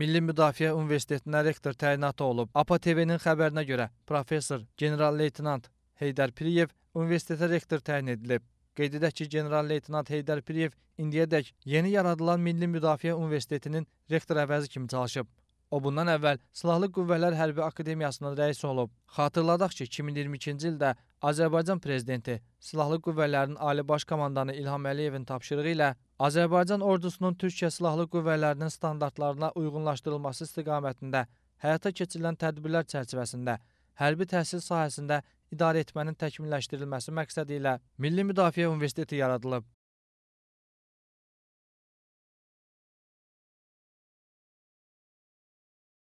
Milli Müdafiə Universitetinə rektor təyinatı olub. APA TV-nin xəbərinə görə professor general-leytenant Heydər Piriyev universitetə rektor təyin edilib. Qeyd edək ki, general-leytenant Heydər Piriyev indiyədək yeni yaradılan Milli Müdafiə Universitetinin rektor əvəzi kimi çalışıb. O bundan əvvəl Silahlı Qüvvələr Hərbi Akademiyasının rəisi olub. Xatırladaq ki, 2022-ci ildə Azərbaycan prezidenti Silahlı Qüvvələrin Ali Baş Komandanı İlham Əliyevin tapşırığı ilə Azərbaycan ordusunun Türkiyə Silahlı Qüvvələrinin standartlarına uyğunlaşdırılması istiqamətində həyata keçirilən tədbirlər çərçivəsində hərbi təhsil sahəsində idarəetmənin təkmilləşdirilməsi məqsədi ilə Milli Müdafiə Universiteti yaradılıb.